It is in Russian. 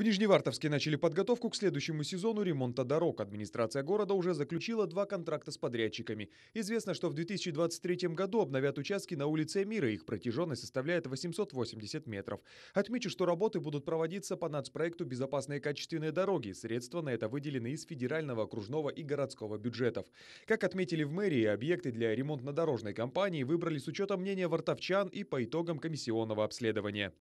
В Нижневартовске начали подготовку к следующему сезону ремонта дорог. Администрация города уже заключила два контракта с подрядчиками. Известно, что в 2023 году обновят участки на улице Мира. Их протяженность составляет 880 метров. Отмечу, что работы будут проводиться по нацпроекту «Безопасные качественные дороги». Средства на это выделены из федерального, окружного и городского бюджетов. Как отметили в мэрии, объекты для ремонтно-дорожной компании выбрали с учетом мнения вартовчан и по итогам комиссионного обследования.